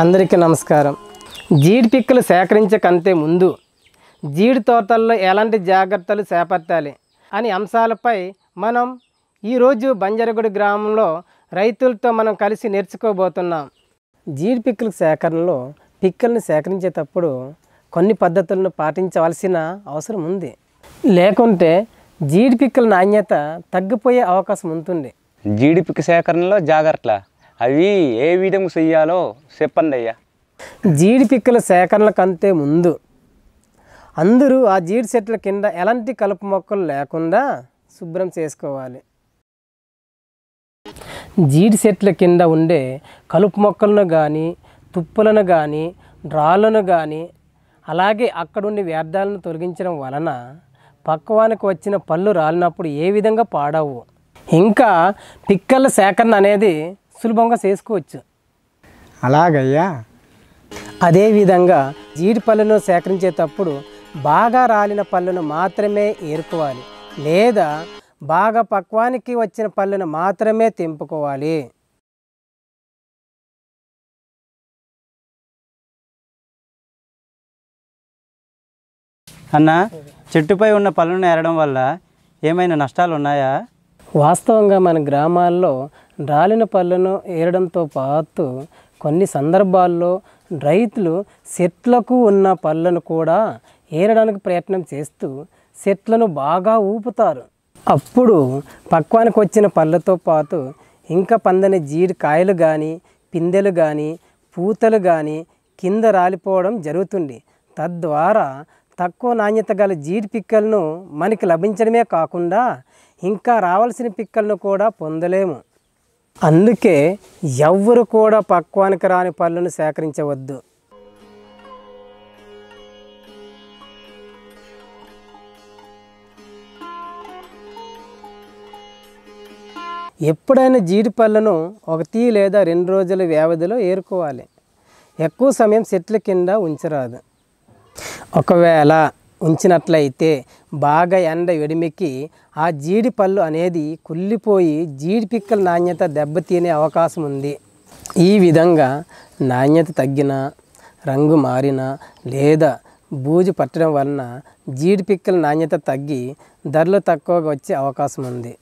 అందరికీ నమస్కారం జీడి పిక్కలు సేకరించకంటే ముందు జీడి తోటల్లో ఎలాంటి జాగ్రత్తలు చేపట్టాలి అనే అంశాలపై మనం ఈరోజు బంజరగుడి గ్రామంలో రైతులతో మనం కలిసి నేర్చుకోబోతున్నాం జీడి పిక్కల సేకరణలో పిక్కల్ని సేకరించేటప్పుడు కొన్ని పద్ధతులను పాటించవలసిన అవసరం ఉంది లేకుంటే జీడి పిక్కల నాణ్యత తగ్గిపోయే అవకాశం ఉంటుంది జీడి పిక్క సేకరణలో జాగ్రత్తలు అవి ఏ విధంగా చెయ్యాలో చెప్పండి అయ్యా జీడి పిక్కల సేకరణ కంటే ముందు అందరూ ఆ జీడి చెట్ల కింద ఎలాంటి కలుపు మొక్కలు లేకుండా శుభ్రం చేసుకోవాలి జీడి చెట్ల కింద ఉండే కలుపు మొక్కలను కానీ తుప్పులను కానీ రాళ్ళను కానీ అలాగే అక్కడుండే వ్యర్థాలను తొలగించడం వలన పక్వానికి వచ్చిన పళ్ళు రాలినప్పుడు ఏ విధంగా పాడవు ఇంకా పిక్కల సేకరణ అనేది సులభంగా చేసుకోవచ్చు అలాగయ్యా అదేవిధంగా జీడి పళ్ళను సేకరించేటప్పుడు బాగా రాలిన పళ్ళను మాత్రమే ఏరుకోవాలి లేదా బాగా పక్వానికి వచ్చిన పళ్ళను మాత్రమే తెంపుకోవాలి అన్న చెట్టుపై ఉన్న పళ్ళను ఏరడం వల్ల ఏమైనా నష్టాలు ఉన్నాయా వాస్తవంగా మన గ్రామాల్లో రాలిన పళ్ళను ఏరడంతో పాటు కొన్ని సందర్భాల్లో రైతులు చెట్లకు ఉన్న పళ్ళను కూడా ఏరడానికి ప్రయత్నం చేస్తూ చెట్లను బాగా ఊపుతారు అప్పుడు పక్వానికి వచ్చిన పళ్ళతో పాటు ఇంకా పందని జీడికాయలు కానీ పిందెలు కానీ పూతలు కానీ కింద రాలిపోవడం జరుగుతుంది తద్వారా తక్కువ నాణ్యత గల జీడి పిక్కలను మనకి లభించడమే కాకుండా ఇంకా రావాల్సిన పిక్కలను కూడా పొందలేము అందుకే ఎవ్వరు కూడా పక్వానికి రాని పళ్ళను సేకరించవద్దు ఎప్పుడైనా జీడిపళ్ళను ఒకటి లేదా రెండు రోజుల వ్యవధిలో ఏరుకోవాలి ఎక్కువ సమయం చెట్ల కింద ఉంచరాదు ఒకవేళ ఉంచినట్లయితే బాగా ఎండ ఎడిమికి ఆ జీడిపళ్ళు అనేది కుళ్ళిపోయి జీడి పిక్కల నాణ్యత దెబ్బతినే అవకాశం ఉంది ఈ విధంగా నాణ్యత తగ్గిన రంగు మారిన లేదా బూజు పట్టడం వలన జీడి పిక్కల నాణ్యత తగ్గి ధరలు తక్కువగా వచ్చే అవకాశం ఉంది